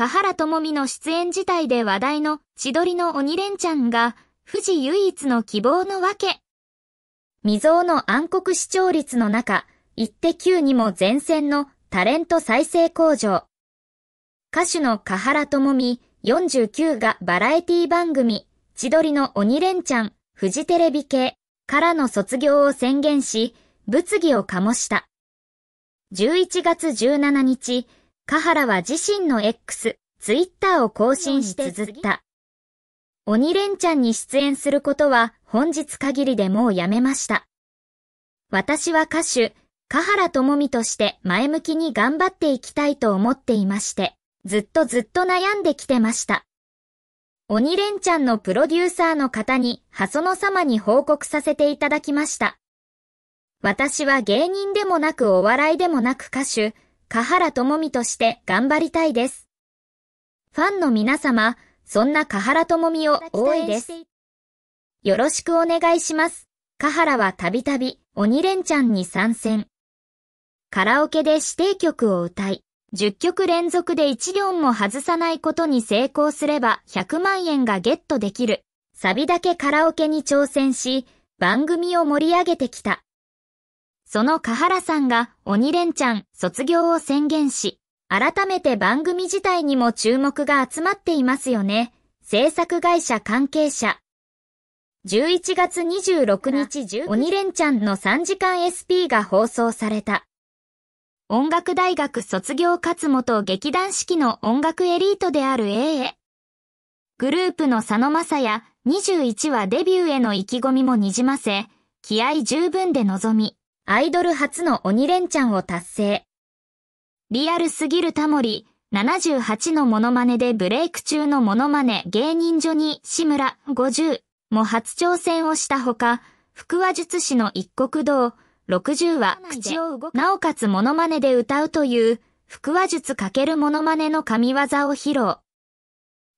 香原智美の出演自体で話題の千鳥の鬼レンちゃんが、富士唯一の希望のわけ。未曾有の暗黒視聴率の中、一手9にも前線のタレント再生工場。歌手の香原智美49がバラエティ番組、千鳥の鬼レンちゃん、フジテレビ系からの卒業を宣言し、物議を醸した。11月17日、カハラは自身の X、ツイッターを更新し綴った。鬼レンチャンに出演することは本日限りでもうやめました。私は歌手、カハラともみとして前向きに頑張っていきたいと思っていまして、ずっとずっと悩んできてました。鬼レンチャンのプロデューサーの方に、ハソノ様に報告させていただきました。私は芸人でもなくお笑いでもなく歌手、華原智美として頑張りたいです。ファンの皆様、そんな華原智美を応援です。よろしくお願いします。華原はたびたび鬼レンチャンに参戦。カラオケで指定曲を歌い、10曲連続で1両も外さないことに成功すれば100万円がゲットできる。サビだけカラオケに挑戦し、番組を盛り上げてきた。その香原さんが鬼レンチャン卒業を宣言し、改めて番組自体にも注目が集まっていますよね。制作会社関係者。11月26日10鬼レンチャンの3時間 SP が放送された。音楽大学卒業勝本劇団四季の音楽エリートである A へ。グループの佐野正也21はデビューへの意気込みもにじませ、気合十分で臨み、アイドル初の鬼レンチャンを達成。リアルすぎるタモリ、78のモノマネでブレイク中のモノマネ芸人所に志村50も初挑戦をしたほか、福話術師の一国道60は口を動かなおかつモノマネで歌うという福話術かけるモノマネの神業を披露。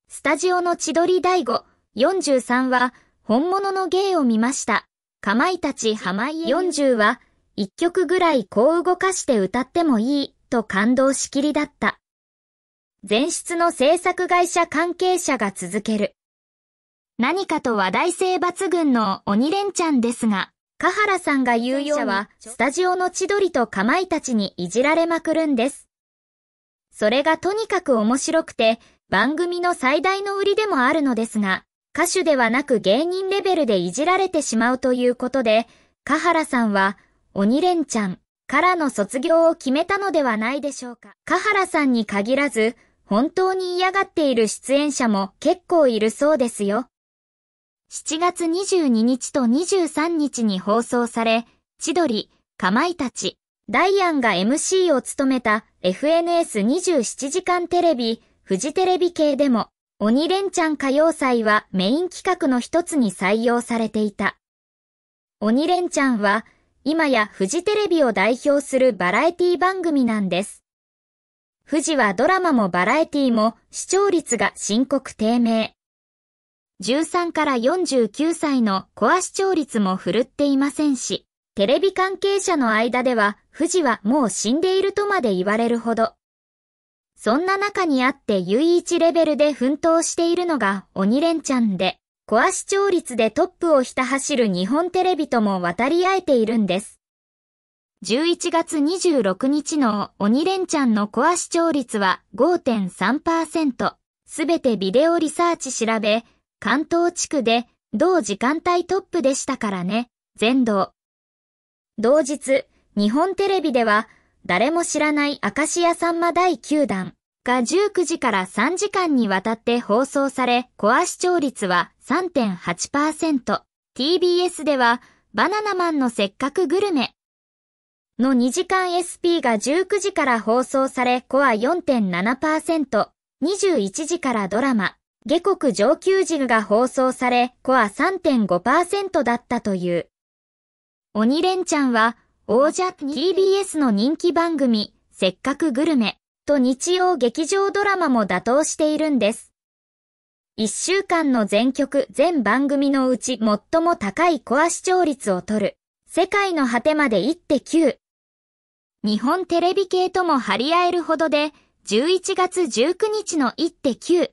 スタジオの千鳥大悟43は本物の芸を見ました。かまいたち濱家40は一曲ぐらいこう動かして歌ってもいいと感動しきりだった。前室の制作会社関係者が続ける。何かと話題性抜群の鬼レンちゃんですが、ハラさんが言うようは、スタジオの千鳥とかまいたちにいじられまくるんです。それがとにかく面白くて、番組の最大の売りでもあるのですが、歌手ではなく芸人レベルでいじられてしまうということで、ハラさんは、鬼レンちゃんからの卒業を決めたのではないでしょうか。ハラさんに限らず、本当に嫌がっている出演者も結構いるそうですよ。7月22日と23日に放送され、千鳥、かまいたち、ダイアンが MC を務めた FNS27 時間テレビ、フジテレビ系でも、鬼レンチャン歌謡祭はメイン企画の一つに採用されていた。鬼レンチャンは、今やフジテレビを代表するバラエティ番組なんです。富士はドラマもバラエティも視聴率が深刻低迷。13から49歳のコア視聴率も振るっていませんし、テレビ関係者の間では富士はもう死んでいるとまで言われるほど。そんな中にあって唯一レベルで奮闘しているのが鬼レンチャンで、コア視聴率でトップをひた走る日本テレビとも渡り合えているんです。11月26日の鬼レンチャンのコア視聴率は5.3%。すべてビデオリサーチ調べ、関東地区で同時間帯トップでしたからね、全道。同日、日本テレビでは誰も知らない明石家さんま第9弾、が19時から3時間にわたって放送され、コア視聴率は3.8%。TBS では、バナナマンのせっかくグルメの2時間 SP が19時から放送され、コア4.7%。21時からドラマ、下国上級時が放送され、コア3.5%だったという。鬼レンちゃんは、王者 TBS の人気番組、せっかくグルメ。と日曜劇場ドラマも打倒しているんです。一週間の全曲、全番組のうち最も高いコア視聴率を取る。世界の果てまで1.9。日本テレビ系とも張り合えるほどで、11月19日の1.9。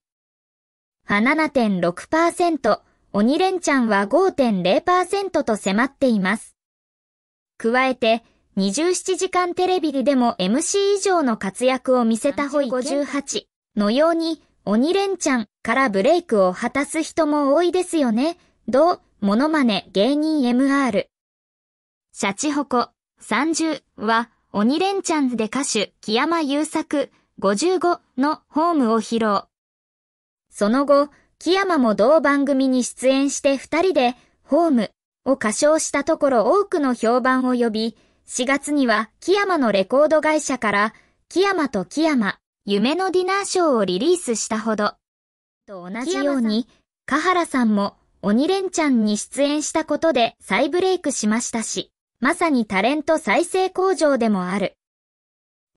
7.6%、鬼レンちゃんは5.0%と迫っています。加えて、27時間テレビでも MC 以上の活躍を見せたホイ58のように、鬼レンちゃんからブレイクを果たす人も多いですよね。同、モノマネ芸人 MR。シャチホコ30は、鬼レンチャンで歌手、木山優作55のホームを披露。その後、木山も同番組に出演して二人で、ホームを歌唱したところ多くの評判を呼び、4月には、木山のレコード会社から、木山と木山、夢のディナーショーをリリースしたほど。と同じように、香原さんも、鬼レンチャンに出演したことで再ブレイクしましたし、まさにタレント再生工場でもある。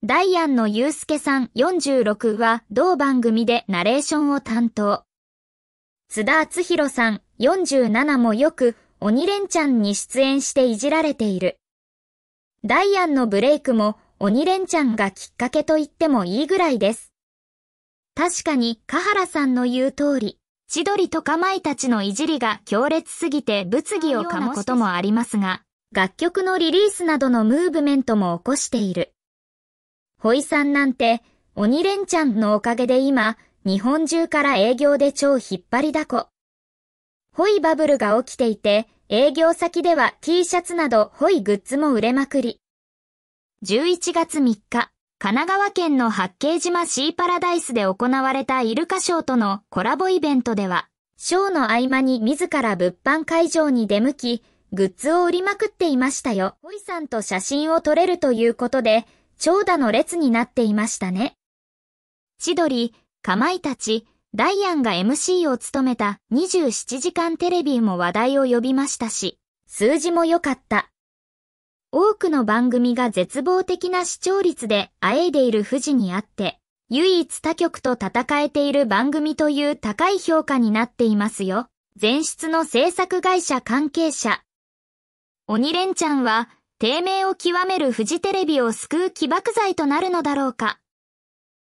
ダイアンのゆうすけさん46は同番組でナレーションを担当。津田厚弘さん47もよく鬼レンチャンに出演していじられている。ダイアンのブレイクも鬼レンチャンがきっかけと言ってもいいぐらいです。確かに、カハラさんの言う通り、千鳥とかまいたちのいじりが強烈すぎて物議を噛むこともありますが、楽曲のリリースなどのムーブメントも起こしている。ホイさんなんて、鬼レンチャンのおかげで今、日本中から営業で超引っ張りだこ。ホイバブルが起きていて、営業先では T シャツなどホイグッズも売れまくり。11月3日、神奈川県の八景島シーパラダイスで行われたイルカショーとのコラボイベントでは、ショーの合間に自ら物販会場に出向き、グッズを売りまくっていましたよ。ホイさんと写真を撮れるということで、長蛇の列になっていましたね。千鳥、かまいたち、ダイアンが MC を務めた27時間テレビも話題を呼びましたし、数字も良かった。多くの番組が絶望的な視聴率であえいでいる富士にあって、唯一他局と戦えている番組という高い評価になっていますよ。前室の制作会社関係者。鬼レンちゃんは、低迷を極めるフジテレビを救う起爆剤となるのだろうか。